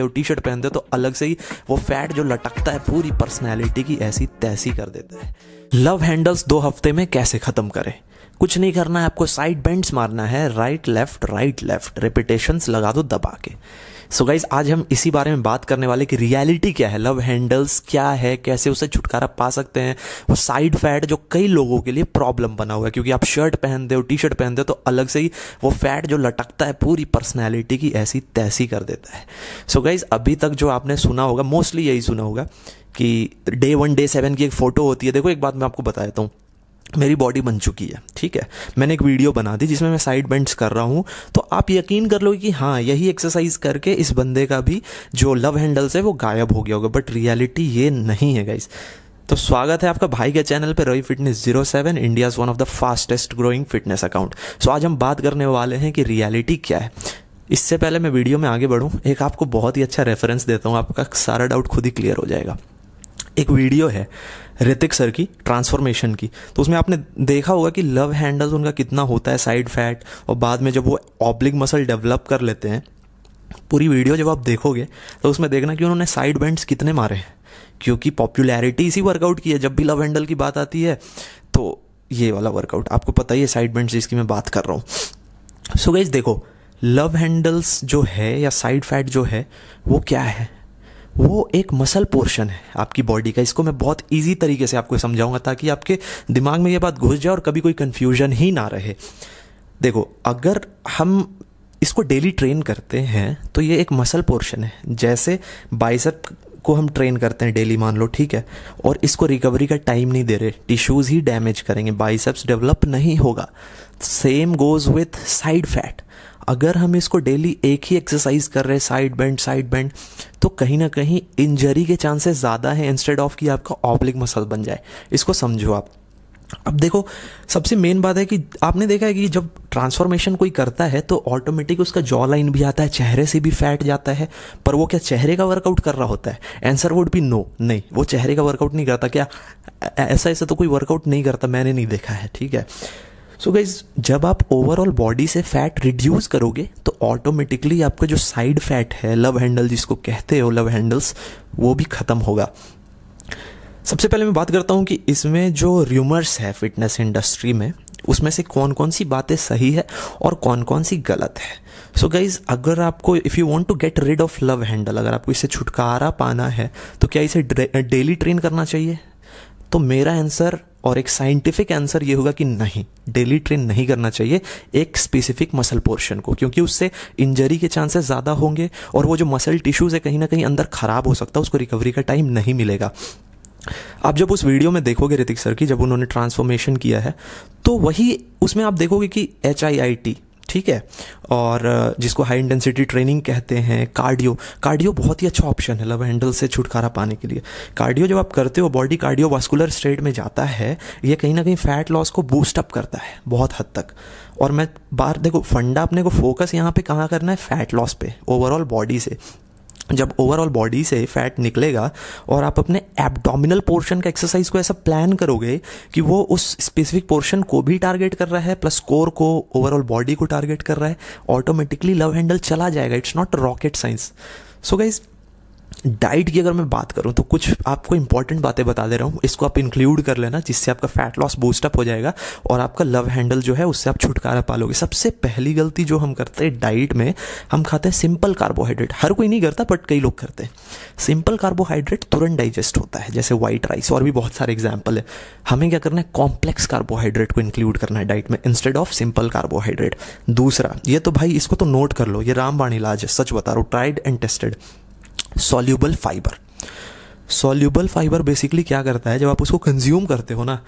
हो T shirt पहनते हो तो अलग से ही वो फैट जो लटकता है पूरी पर्सनैलिटी की ऐसी तैसी कर देता है लव हैंडल्स दो हफ्ते में कैसे ख़त्म करें कुछ नहीं करना है आपको साइड बेंड्स मारना है right left right left repetitions लगा दो दबा के सो so गाइज आज हम इसी बारे में बात करने वाले कि रियलिटी क्या है लव हैंडल्स क्या है कैसे उसे छुटकारा पा सकते हैं वो साइड फैट जो कई लोगों के लिए प्रॉब्लम बना हुआ है क्योंकि आप शर्ट पहनते हो टी शर्ट पहनते हो तो अलग से ही वो फैट जो लटकता है पूरी पर्सनैलिटी की ऐसी तैसी कर देता है सो so गाइज अभी तक जो आपने सुना होगा मोस्टली यही सुना होगा कि डे वन डे सेवन की एक फ़ोटो होती है देखो एक बात मैं आपको बता देता हूँ मेरी बॉडी बन चुकी है ठीक है मैंने एक वीडियो बना दी जिसमें मैं साइड बेंड्स कर रहा हूँ तो आप यकीन कर लो कि हाँ यही एक्सरसाइज करके इस बंदे का भी जो लव हैंडल्स है वो गायब हो गया होगा बट रियलिटी ये नहीं है गाइस तो स्वागत है आपका भाई के चैनल पर Ravi fitness zero seven India one of the fastest growing fitness account so आज हम बात करने वाले हैं कि रियलिटी क्या है इससे पहले मैं वीडियो में आगे बढ़ूँ एक आपको बहुत ही अच्छा रेफरेंस देता हूँ आपका सारा डाउट खुद ही क्लियर हो जाएगा एक वीडियो है ऋतिक सर की ट्रांसफॉर्मेशन की तो उसमें आपने देखा होगा कि लव हैंडल्स उनका कितना होता है साइड फैट और बाद में जब वो ऑब्लिक मसल डेवलप कर लेते हैं पूरी वीडियो जब आप देखोगे तो उसमें देखना कि उन्होंने साइड बेंड्स कितने मारे हैं क्योंकि पॉपुलैरिटी इसी वर्कआउट की है जब भी लव हैंडल की बात आती है तो ये वाला वर्कआउट आपको पता ही है साइड बेंड्स जिसकी मैं बात कर रहा हूँ सो गाइज देखो लव हैंडल्स जो है या साइड फैट जो है वो क्या है वो एक मसल पोर्शन है आपकी बॉडी का इसको मैं बहुत ईजी तरीके से आपको समझाऊंगा ताकि आपके दिमाग में ये बात घुस जाए और कभी कोई कन्फ्यूजन ही ना रहे देखो अगर हम इसको डेली ट्रेन करते हैं तो ये एक मसल पोर्शन है जैसे बाइसेप को हम ट्रेन करते हैं डेली मान लो ठीक है और इसको रिकवरी का टाइम नहीं दे रहे टिश्यूज़ ही डैमेज करेंगे बाइसेप्स डेवलप नहीं होगा same goes with side fat अगर हम इसको डेली एक ही एक्सरसाइज कर रहे हैं साइड बेंड साइड बेंड तो कहीं ना कहीं इंजरी के चांसेस ज़्यादा हैं इंस्टेड ऑफ कि आपका ऑब्लिक मसल बन जाए इसको समझो आप अब देखो सबसे मेन बात है कि आपने देखा है कि जब ट्रांसफॉर्मेशन कोई करता है तो ऑटोमेटिक उसका जॉ लाइन भी आता है चेहरे से भी फैट जाता है पर वो क्या चेहरे का वर्कआउट कर रहा होता है आंसर वुड भी नो नहीं वो चेहरे का वर्कआउट नहीं करता क्या ऐसा ऐसा तो कोई वर्कआउट नहीं करता मैंने नहीं देखा है ठीक है सो so गाइज जब आप ओवरऑल बॉडी से फैट रिड्यूस करोगे तो ऑटोमेटिकली आपका जो साइड फैट है लव हैंडल जिसको कहते हो लव हैंडल्स वो भी ख़त्म होगा सबसे पहले मैं बात करता हूँ कि इसमें जो र्यूमर्स है फिटनेस इंडस्ट्री में उसमें से कौन कौन सी बातें सही है और कौन कौन सी गलत है सो so गाइज अगर आपको if you want to get rid of love handle अगर आपको इससे छुटकारा पाना है तो क्या इसे डेली ट्रेन करना चाहिए तो मेरा आंसर और एक साइंटिफिक आंसर ये होगा कि नहीं डेली ट्रेन नहीं करना चाहिए एक स्पेसिफिक मसल पोर्शन को क्योंकि उससे इंजरी के चांसेस ज़्यादा होंगे और वो जो मसल टिश्यूज़ है कहीं ना कहीं अंदर ख़राब हो सकता है उसको रिकवरी का टाइम नहीं मिलेगा आप जब उस वीडियो में देखोगे ऋतिक सर की जब उन्होंने ट्रांसफॉर्मेशन किया है तो वही उसमें आप देखोगे कि एच आई आई टी ठीक है और जिसको हाई इंटेंसिटी ट्रेनिंग कहते हैं कार्डियो कार्डियो बहुत ही अच्छा ऑप्शन है लव हैंडल से छुटकारा पाने के लिए कार्डियो जब आप करते हो बॉडी कार्डियो वास्कुलर स्टेट में जाता है ये कहीं ना कहीं फैट लॉस को बूस्टअप करता है बहुत हद तक और मैं बार देखो फंडा अपने को फोकस यहाँ पे कहाँ करना है फैट लॉस पे ओवरऑल बॉडी से जब ओवरऑल बॉडी से फैट निकलेगा और आप अपने एब्डोमिनल पोर्शन का एक्सरसाइज को ऐसा प्लान करोगे कि वो उस स्पेसिफिक पोर्शन को भी टारगेट कर रहा है प्लस कोर को ओवरऑल बॉडी को टारगेट कर रहा है ऑटोमेटिकली लव हैंडल चला जाएगा it's not rocket science so guys diet की अगर मैं बात करूं तो कुछ आपको इंपॉर्टेंट बातें बता दे रहा हूं इसको आप इंक्लूड कर लेना जिससे आपका फैट लॉस बूस्ट अप हो जाएगा और आपका लव हैंडल जो है उससे आप छुटकारा पा लोगे सबसे पहली गलती जो हम करते हैं डाइट में हम खाते हैं सिंपल कार्बोहाइड्रेट हर कोई नहीं करता बट कई लोग करते हैं सिंपल कार्बोहाइड्रेट तुरंत डाइजेस्ट होता है जैसे व्हाइट राइस और भी बहुत सारे एग्जाम्पल है हमें क्या करना है कॉम्प्लेक्स कार्बोहाइड्रेट को इंक्लूड करना है डाइट में इंस्टेड ऑफ सिंपल कार्बोहाइड्रेट दूसरा ये तो भाई इसको तो नोट कर लो ये रामबाणी इलाज है सच बता रहा हूँ tried and tested soluble fibre soluble fibre basically क्या करता है जब आप उसको कंज्यूम करते हो ना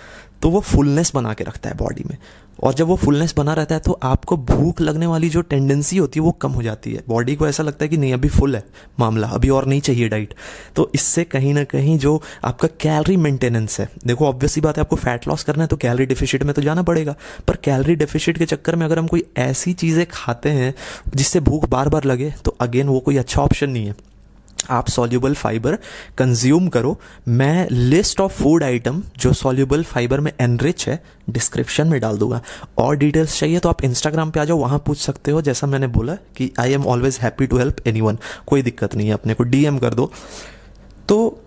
तो वो फुलनेस बना के रखता है बॉडी में और जब वो फुलनेस बना रहता है तो आपको भूख लगने वाली जो टेंडेंसी होती है वो कम हो जाती है बॉडी को ऐसा लगता है कि नहीं अभी फुल है मामला अभी और नहीं चाहिए डाइट तो इससे कहीं ना कहीं जो आपका कैलरी मेंटेनेंस है देखो ऑब्वियसली बात है आपको फैट लॉस करना है तो कैलरी डिफिशिट में तो जाना पड़ेगा पर कैलरी डिफिशिट के चक्कर में अगर हम कोई ऐसी चीज़ें खाते हैं जिससे भूख बार बार लगे तो अगेन वो कोई अच्छा ऑप्शन नहीं है आप सॉल्यूबल फाइबर कंज्यूम करो मैं लिस्ट ऑफ फूड आइटम जो सॉल्यूबल फाइबर में एनरिच है डिस्क्रिप्शन में डाल दूंगा और डिटेल्स चाहिए तो आप इंस्टाग्राम पे आ जाओ वहां पूछ सकते हो जैसा मैंने बोला कि I am always happy to help any कोई दिक्कत नहीं है अपने को डीएम कर दो तो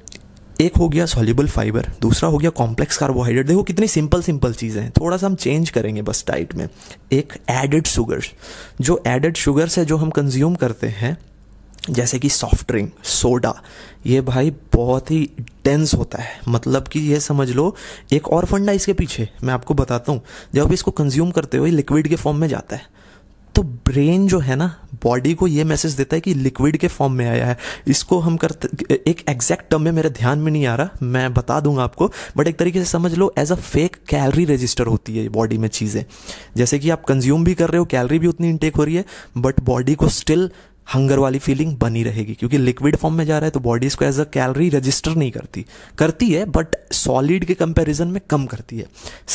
एक हो गया सॉल्यूबल फाइबर दूसरा हो गया कॉम्प्लेक्स कार्बोहाइड्रेट देखो कितनी सिंपल सिंपल चीज़ें हैं थोड़ा सा हम चेंज करेंगे बस डाइट में एक एडेड शुगर्स जो एडेड शुगर्स है जो हम कंज्यूम करते हैं जैसे कि सॉफ्ट ड्रिंक सोडा ये भाई बहुत ही डेंस होता है मतलब कि ये समझ लो एक और फंडा इसके पीछे मैं आपको बताता हूँ जब आप इसको कंज्यूम करते हो ये लिक्विड के फॉर्म में जाता है तो ब्रेन जो है ना बॉडी को ये मैसेज देता है कि लिक्विड के फॉर्म में आया है इसको हम करते एक एग्जैक्ट टर्म में मेरे ध्यान में नहीं आ रहा मैं बता दूंगा आपको बट एक तरीके से समझ लो as a fake calorie register होती है बॉडी में चीज़ें जैसे कि आप कंज्यूम भी कर रहे हो कैलरी भी उतनी इनटेक हो रही है बट बॉडी को स्टिल हंगर वाली फीलिंग बनी रहेगी क्योंकि लिक्विड फॉर्म में जा रहा है तो बॉडी इसको एज अ कैलरी रजिस्टर नहीं करती करती है बट सॉलिड के कंपैरिजन में कम करती है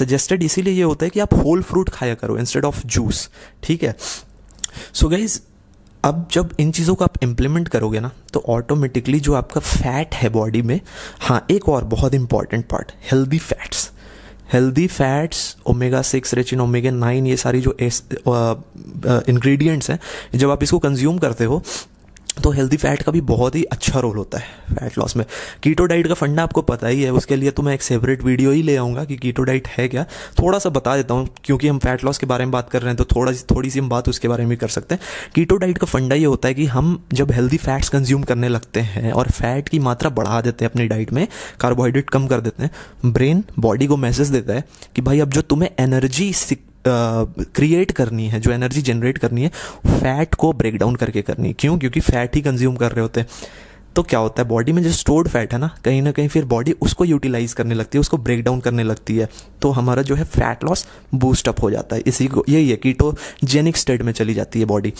सजेस्टेड इसीलिए ये होता है कि आप होल फ्रूट खाया करो इंस्टेड ऑफ जूस ठीक है सो so गाइज अब जब इन चीज़ों को आप इम्प्लीमेंट करोगे ना तो ऑटोमेटिकली जो आपका फैट है बॉडी में हाँ एक और बहुत important part healthy fats healthy fats omega six रेचिन ओमेगा नाइन ये सारी जो इंग्रेडिएंट्स uh, uh, हैं जब आप इसको कंज्यूम करते हो तो हेल्दी फैट का भी बहुत ही अच्छा रोल होता है फैट लॉस में कीटो डाइट का फंडा आपको पता ही है उसके लिए तो मैं एक सेपरेट वीडियो ही ले आऊँगा कि कीटो डाइट है क्या थोड़ा सा बता देता हूँ क्योंकि हम फैट लॉस के बारे में बात कर रहे हैं तो थोड़ा सी थोड़ी सी हम बात उसके बारे में कर सकते हैं कीटो डाइट का फंडा ये होता है कि हम जब हेल्दी फैट्स कंज्यूम करने लगते हैं और फैट की मात्रा बढ़ा देते हैं अपनी डाइट में कार्बोहाइड्रेट कम कर देते हैं ब्रेन बॉडी को मैसेज देता है कि भाई अब जो तुम्हें एनर्जी क्रिएट करनी है जो एनर्जी जनरेट करनी है फैट को ब्रेक डाउन करके करनी है क्यों क्योंकि फैट ही कंज्यूम कर रहे होते हैं तो क्या होता है बॉडी में जो स्टोर्ड फैट है ना कहीं ना कहीं फिर बॉडी उसको यूटिलाइज करने लगती है उसको ब्रेक डाउन करने लगती है तो हमारा जो है फैट लॉस बूस्ट अप हो जाता है इसी को यही है कीटोजेनिक स्टेट में चली जाती है बॉडी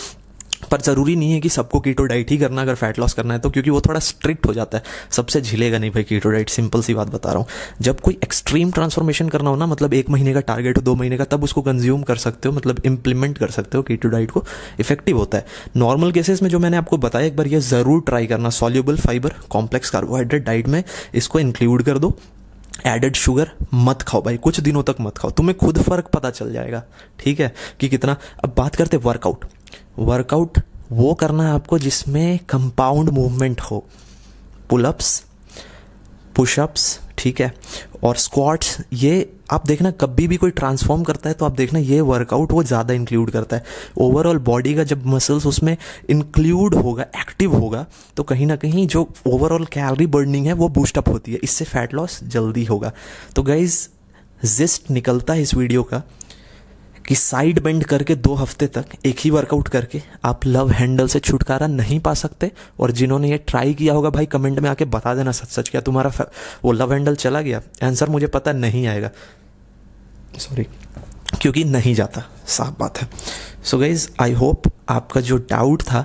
पर ज़रूरी नहीं है कि सबको कीटो डाइट ही करना अगर फैट लॉस करना है तो क्योंकि वो थोड़ा स्ट्रिक्ट हो जाता है सबसे झिलेगा नहीं भाई कीटो डाइट सिंपल सी बात बता रहा हूँ जब कोई एक्सट्रीम ट्रांसफॉर्मेशन करना हो ना मतलब एक महीने का टारगेट हो दो महीने का तब उसको कंज्यूम कर सकते हो मतलब इंप्लीमेंट कर सकते हो कीटो डाइट को इफेक्टिव होता है नॉर्मल केसेस में जो मैंने आपको बताया एक बार ये ज़रूर ट्राई करना soluble fibre complex carbohydrate diet में इसको इंक्लूड कर दो एडेड शुगर मत खाओ भाई कुछ दिनों तक मत खाओ तुम्हें खुद फर्क पता चल जाएगा ठीक है कि कितना अब बात करते वर्कआउट वर्कआउट वो करना है आपको जिसमें कंपाउंड मूवमेंट हो पुलअप्स पुशअप्स ठीक है और स्क्वाट्स ये आप देखना कभी भी कोई ट्रांसफॉर्म करता है तो आप देखना ये वर्कआउट वो ज़्यादा इंक्लूड करता है ओवरऑल बॉडी का जब मसल्स उसमें इंक्लूड होगा एक्टिव होगा तो कहीं ना कहीं जो ओवरऑल कैलरी बर्निंग है वो बूस्टअप होती है इससे फैट लॉस जल्दी होगा तो गाइज जिस्ट निकलता है इस वीडियो का कि साइड बेंड करके दो हफ्ते तक एक ही वर्कआउट करके आप लव हैंडल से छुटकारा नहीं पा सकते और जिन्होंने ये ट्राई किया होगा भाई कमेंट में आके बता देना सच सच क्या तुम्हारा वो लव हैंडल चला गया आंसर मुझे पता नहीं आएगा सॉरी क्योंकि नहीं जाता साफ बात है सो गाइज आई होप आपका जो डाउट था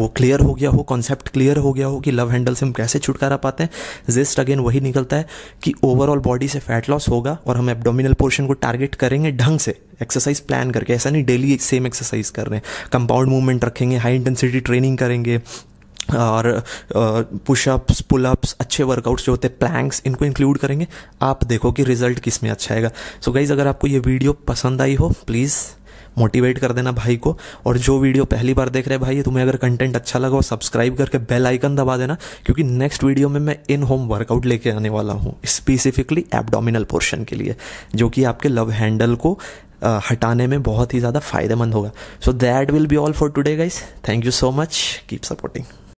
वो क्लियर हो गया हो कॉन्सेप्ट क्लियर हो गया हो कि लव हैंडल से हम कैसे छुटकारा पाते हैं जिस्ट अगेन वही निकलता है कि ओवरऑल बॉडी से फैट लॉस होगा और हम एबडोमिनल पोर्शन को टारगेट करेंगे ढंग से एक्सरसाइज प्लान करके ऐसा नहीं डेली सेम एक्सरसाइज कर रहे हैं कंपाउंड मूवमेंट रखेंगे हाई इंटेंसिटी ट्रेनिंग करेंगे और पुशअप्स uh, पुलअप्स अच्छे वर्कआउट्स जो होते हैं प्लैंक्स इनको इंक्लूड करेंगे आप देखो कि रिजल्ट किस में अच्छा आएगा सो so गाइज़ अगर आपको ये वीडियो पसंद आई हो प्लीज़ मोटिवेट कर देना भाई को और जो वीडियो पहली बार देख रहे हैं भाई तुम्हें अगर कंटेंट अच्छा लगा सब्सक्राइब करके बेल आइकन दबा देना क्योंकि नेक्स्ट वीडियो में मैं इन होम वर्कआउट लेके आने वाला हूँ स्पेसिफिकली एबडोमिनल पोर्शन के लिए जो कि आपके लव हैंडल को हटाने में बहुत ही ज़्यादा फायदेमंद होगा so that will be all for today guys thank you so much keep supporting